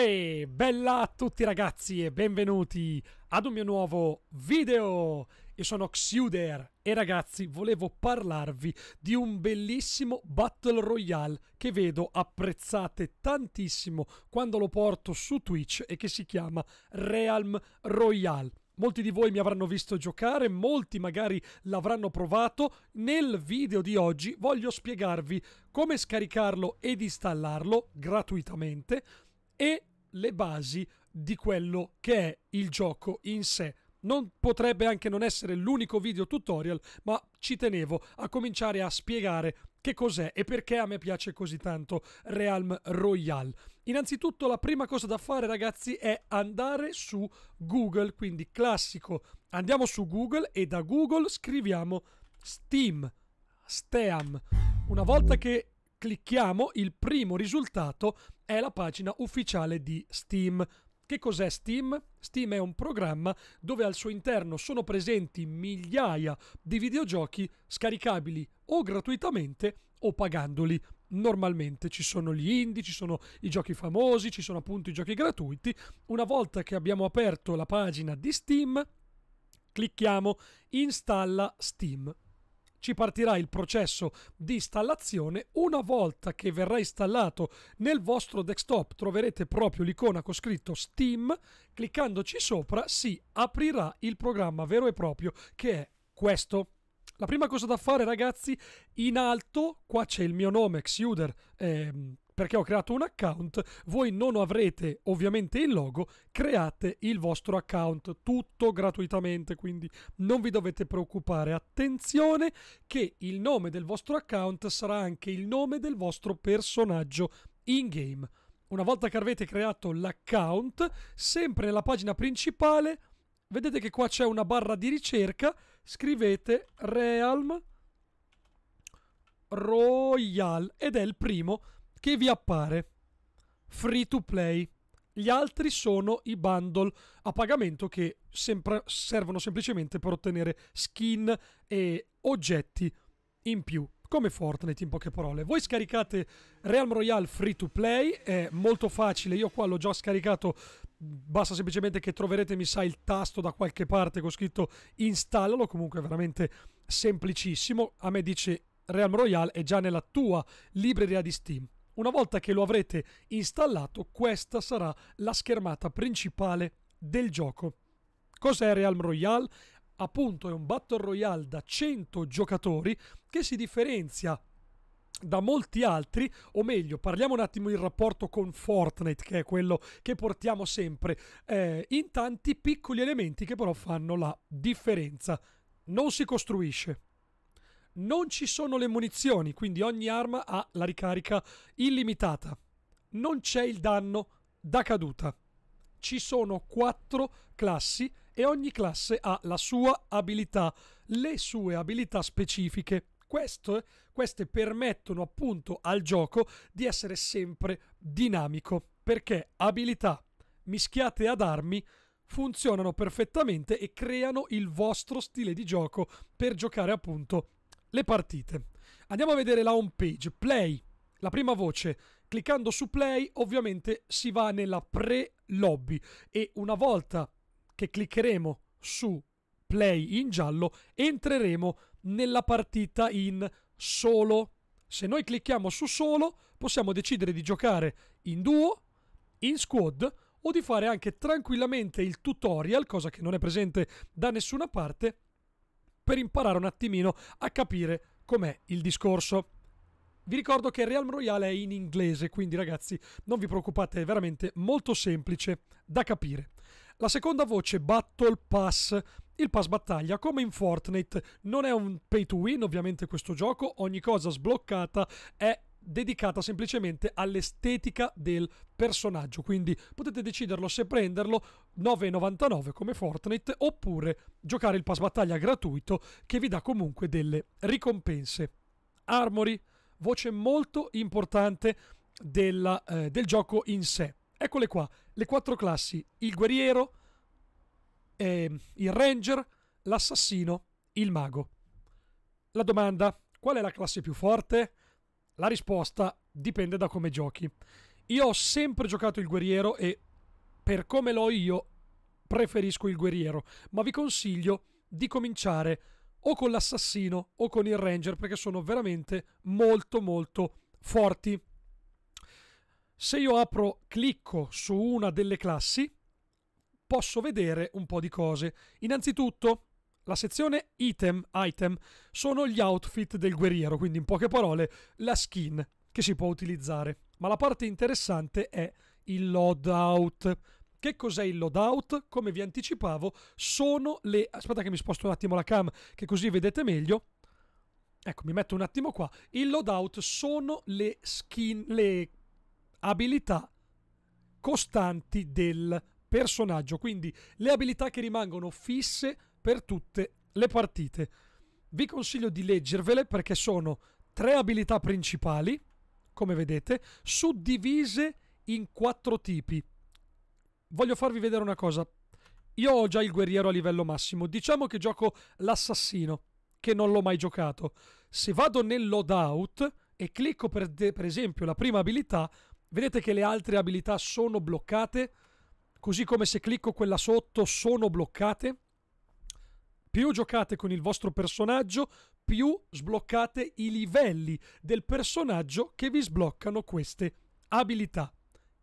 Uè, bella a tutti ragazzi e benvenuti ad un mio nuovo video! Io sono Xuder e ragazzi volevo parlarvi di un bellissimo Battle Royale che vedo apprezzate tantissimo quando lo porto su Twitch e che si chiama Realm Royale. Molti di voi mi avranno visto giocare, molti magari l'avranno provato. Nel video di oggi voglio spiegarvi come scaricarlo ed installarlo gratuitamente e le basi di quello che è il gioco in sé. Non potrebbe anche non essere l'unico video tutorial, ma ci tenevo a cominciare a spiegare che cos'è e perché a me piace così tanto Realm Royale. Innanzitutto la prima cosa da fare ragazzi è andare su Google, quindi classico. Andiamo su Google e da Google scriviamo Steam, Steam. Una volta che clicchiamo, il primo risultato è la pagina ufficiale di Steam. Che cos'è Steam? Steam è un programma dove al suo interno sono presenti migliaia di videogiochi scaricabili o gratuitamente o pagandoli. Normalmente ci sono gli indie, ci sono i giochi famosi, ci sono appunto i giochi gratuiti. Una volta che abbiamo aperto la pagina di Steam, clicchiamo installa Steam ci partirà il processo di installazione. Una volta che verrà installato nel vostro desktop troverete proprio l'icona con scritto Steam. Cliccandoci sopra si aprirà il programma vero e proprio che è questo. La prima cosa da fare ragazzi, in alto, qua c'è il mio nome, Xuder, eh, perché ho creato un account, voi non avrete ovviamente il logo, create il vostro account, tutto gratuitamente, quindi non vi dovete preoccupare. Attenzione che il nome del vostro account sarà anche il nome del vostro personaggio in game. Una volta che avete creato l'account, sempre nella pagina principale, vedete che qua c'è una barra di ricerca, scrivete Realm Royal ed è il primo che vi appare free to play. Gli altri sono i bundle a pagamento che sempre servono semplicemente per ottenere skin e oggetti in più come Fortnite in poche parole. Voi scaricate Realm Royale free to play, è molto facile, io qua l'ho già scaricato, basta semplicemente che troverete mi sa il tasto da qualche parte con scritto installalo, comunque è veramente semplicissimo, a me dice Realm Royale è già nella tua libreria di Steam. Una volta che lo avrete installato, questa sarà la schermata principale del gioco. Cos'è Realm Royale? Appunto è un Battle Royale da 100 giocatori che si differenzia da molti altri, o meglio, parliamo un attimo il rapporto con Fortnite, che è quello che portiamo sempre, eh, in tanti piccoli elementi che però fanno la differenza. Non si costruisce, non ci sono le munizioni, quindi ogni arma ha la ricarica illimitata. Non c'è il danno da caduta. Ci sono quattro classi e ogni classe ha la sua abilità, le sue abilità specifiche. Questo, queste permettono appunto al gioco di essere sempre dinamico, perché abilità mischiate ad armi funzionano perfettamente e creano il vostro stile di gioco per giocare appunto le partite. Andiamo a vedere la home page, play, la prima voce. Cliccando su play ovviamente si va nella pre-lobby e una volta che cliccheremo su play in giallo entreremo nella partita in solo. Se noi clicchiamo su solo possiamo decidere di giocare in duo, in squad o di fare anche tranquillamente il tutorial, cosa che non è presente da nessuna parte, per imparare un attimino a capire com'è il discorso. Vi ricordo che Realm Royale è in inglese, quindi ragazzi non vi preoccupate, è veramente molto semplice da capire. La seconda voce, Battle Pass, il pass battaglia, come in Fortnite, non è un pay to win ovviamente questo gioco, ogni cosa sbloccata è dedicata semplicemente all'estetica del personaggio, quindi potete deciderlo se prenderlo 9,99 come Fortnite oppure giocare il pass battaglia gratuito che vi dà comunque delle ricompense. Armory, voce molto importante della, eh, del gioco in sé. Eccole qua, le quattro classi, il guerriero, eh, il ranger, l'assassino, il mago. La domanda, qual è la classe più forte? La risposta dipende da come giochi. Io ho sempre giocato il guerriero e per come l'ho io preferisco il guerriero, ma vi consiglio di cominciare o con l'assassino o con il ranger perché sono veramente molto molto forti. Se io apro, clicco su una delle classi, posso vedere un po' di cose. Innanzitutto la sezione item, item, sono gli outfit del guerriero, quindi in poche parole la skin che si può utilizzare. Ma la parte interessante è il loadout. Che cos'è il loadout? Come vi anticipavo, sono le... Aspetta che mi sposto un attimo la cam, che così vedete meglio. Ecco, mi metto un attimo qua. Il loadout sono le skin, le abilità costanti del personaggio, quindi le abilità che rimangono fisse per tutte le partite. Vi consiglio di leggervele perché sono tre abilità principali, come vedete, suddivise in quattro tipi. Voglio farvi vedere una cosa. Io ho già il guerriero a livello massimo. Diciamo che gioco l'assassino, che non l'ho mai giocato. Se vado nel loadout e clicco per, per esempio la prima abilità, vedete che le altre abilità sono bloccate, così come se clicco quella sotto sono bloccate. Più giocate con il vostro personaggio, più sbloccate i livelli del personaggio che vi sbloccano queste abilità.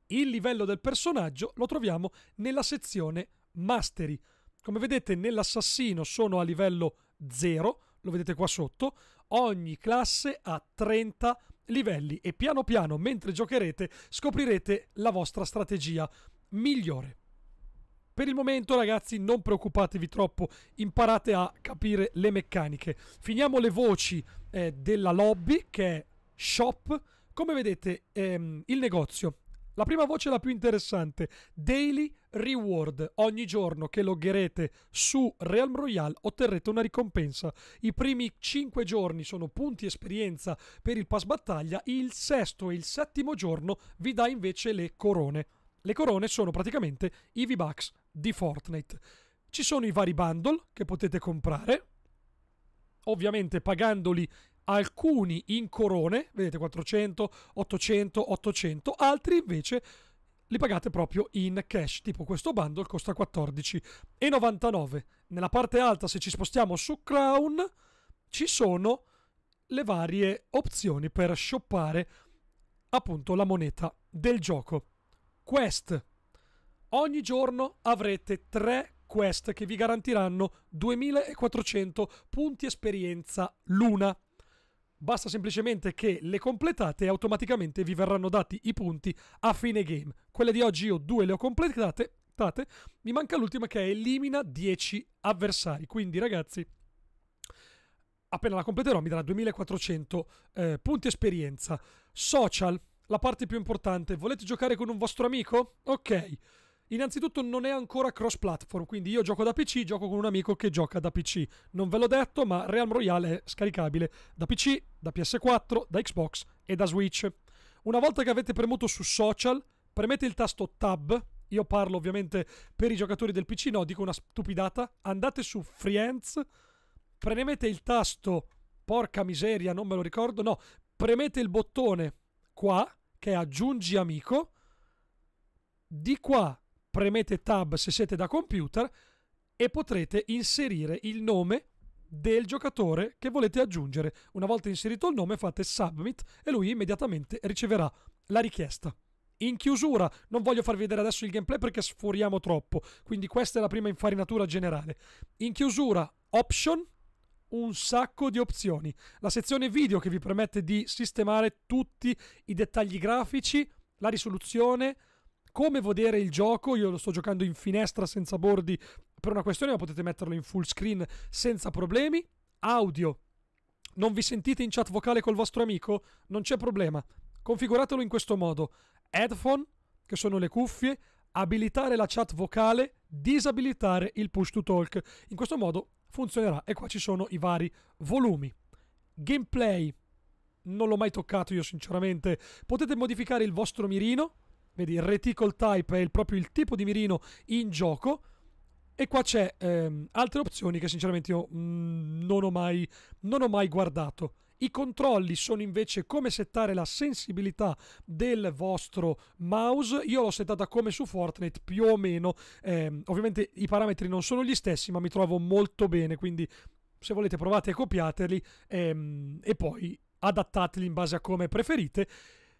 Il livello del personaggio lo troviamo nella sezione Mastery. Come vedete nell'assassino sono a livello 0, lo vedete qua sotto, ogni classe ha 30 livelli e piano piano mentre giocherete scoprirete la vostra strategia migliore. Per il momento ragazzi non preoccupatevi troppo, imparate a capire le meccaniche. Finiamo le voci eh, della lobby che è shop. Come vedete ehm, il negozio la prima voce è la più interessante, Daily Reward. Ogni giorno che loggerete su Realm Royale otterrete una ricompensa. I primi 5 giorni sono punti esperienza per il pass battaglia, il sesto e il settimo giorno vi dà invece le corone. Le corone sono praticamente i V-Bucks di Fortnite. Ci sono i vari bundle che potete comprare, ovviamente pagandoli alcuni in corone, vedete 400, 800, 800, altri invece li pagate proprio in cash, tipo questo bundle costa 14,99. Nella parte alta se ci spostiamo su Crown ci sono le varie opzioni per shoppare appunto la moneta del gioco. Quest Ogni giorno avrete tre quest che vi garantiranno 2400 punti esperienza l'una. Basta semplicemente che le completate e automaticamente vi verranno dati i punti a fine game. Quelle di oggi io due le ho completate, tate, mi manca l'ultima che è elimina 10 avversari. Quindi ragazzi, appena la completerò mi darà 2400 eh, punti esperienza. Social, la parte più importante. Volete giocare con un vostro amico? Ok Innanzitutto non è ancora cross platform, quindi io gioco da PC, gioco con un amico che gioca da PC. Non ve l'ho detto, ma Realm Royale è scaricabile da PC, da PS4, da Xbox e da Switch. Una volta che avete premuto su social, premete il tasto tab. Io parlo ovviamente per i giocatori del PC, no, dico una stupidata. Andate su Friends, premete il tasto, porca miseria, non me lo ricordo, no, premete il bottone qua, che è aggiungi amico. Di qua premete tab se siete da computer e potrete inserire il nome del giocatore che volete aggiungere. Una volta inserito il nome fate submit e lui immediatamente riceverà la richiesta. In chiusura, non voglio farvi vedere adesso il gameplay perché sforiamo troppo, quindi questa è la prima infarinatura generale. In chiusura, option, un sacco di opzioni. La sezione video che vi permette di sistemare tutti i dettagli grafici, la risoluzione, come vedere il gioco, io lo sto giocando in finestra senza bordi per una questione, ma potete metterlo in full screen senza problemi. Audio. Non vi sentite in chat vocale col vostro amico? Non c'è problema. Configuratelo in questo modo. Headphone, che sono le cuffie, abilitare la chat vocale, disabilitare il push to talk. In questo modo funzionerà e qua ci sono i vari volumi. Gameplay non l'ho mai toccato io sinceramente. Potete modificare il vostro mirino Vedi, il reticle type è il, proprio il tipo di mirino in gioco. E qua c'è ehm, altre opzioni che sinceramente io mh, mm, non, ho mai, non ho mai guardato. I controlli sono invece come settare la sensibilità del vostro mouse. Io l'ho settata come su Fortnite più o meno. Eh, ovviamente i parametri non sono gli stessi, ma mi trovo molto bene. Quindi se volete provate e copiateli ehm, e poi adattateli in base a come preferite.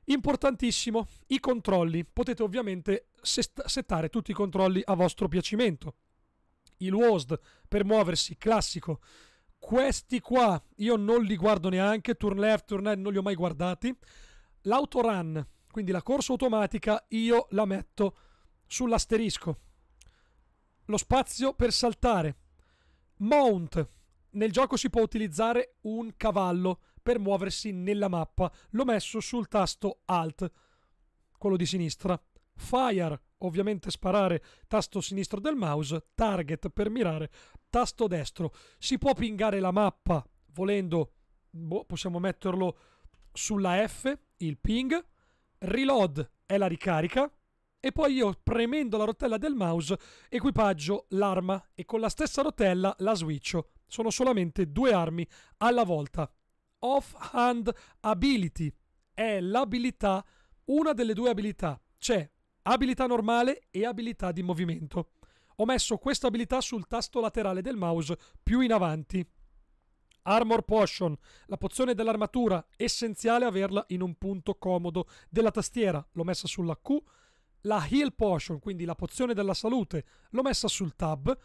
Importantissimo, i controlli. Potete ovviamente settare tutti i controlli a vostro piacimento. Il WASD per muoversi, classico. Questi qua io non li guardo neanche, turn left, turn right non li ho mai guardati. L'autorun, quindi la corsa automatica, io la metto sull'asterisco. Lo spazio per saltare. Mount. Nel gioco si può utilizzare un cavallo per muoversi nella mappa. L'ho messo sul tasto Alt, quello di sinistra. Fire, ovviamente sparare, tasto sinistro del mouse, target per mirare, tasto destro. Si può pingare la mappa, volendo, boh, possiamo metterlo sulla F, il ping, reload è la ricarica, e poi io premendo la rotella del mouse equipaggio l'arma e con la stessa rotella la switcho. Sono solamente due armi alla volta offhand ability è l'abilità, una delle due abilità. C'è abilità normale e abilità di movimento. Ho messo questa abilità sul tasto laterale del mouse più in avanti. Armor Potion, la pozione dell'armatura, essenziale averla in un punto comodo della tastiera, l'ho messa sulla Q. La Heal Potion, quindi la pozione della salute, l'ho messa sul tab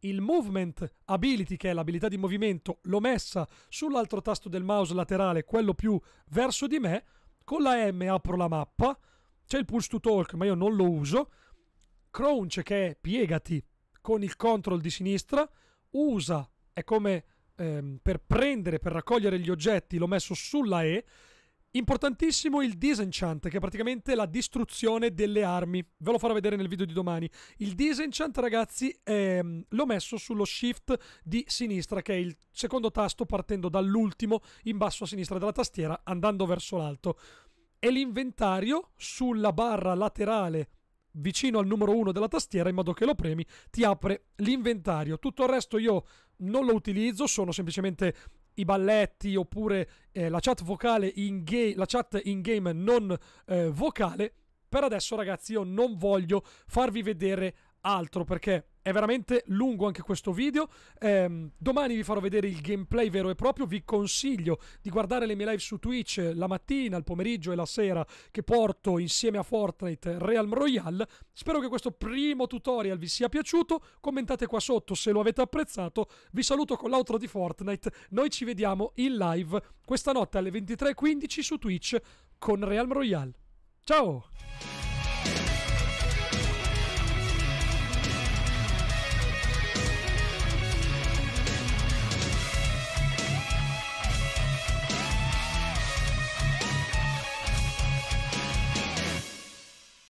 il movement ability, che è l'abilità di movimento, l'ho messa sull'altro tasto del mouse laterale, quello più verso di me, con la M apro la mappa, c'è il pulse to talk, ma io non lo uso, crunch che è piegati con il control di sinistra, usa è come ehm, per prendere, per raccogliere gli oggetti, l'ho messo sulla E, Importantissimo il disenchant, che è praticamente la distruzione delle armi. Ve lo farò vedere nel video di domani. Il disenchant, ragazzi, ehm, l'ho messo sullo shift di sinistra, che è il secondo tasto partendo dall'ultimo in basso a sinistra della tastiera, andando verso l'alto. E l'inventario sulla barra laterale vicino al numero 1 della tastiera in modo che lo premi ti apre l'inventario tutto il resto io non lo utilizzo sono semplicemente i balletti oppure eh, la chat vocale in game, la chat in game non eh, vocale. Per adesso ragazzi io non voglio farvi vedere altro perché è veramente lungo anche questo video. Eh, domani vi farò vedere il gameplay vero e proprio. Vi consiglio di guardare le mie live su Twitch la mattina, il pomeriggio e la sera che porto insieme a Fortnite Realm Royale. Spero che questo primo tutorial vi sia piaciuto. Commentate qua sotto se lo avete apprezzato. Vi saluto con l'outro di Fortnite. Noi ci vediamo in live questa notte alle 23.15 su Twitch con Realm Royale. Ciao!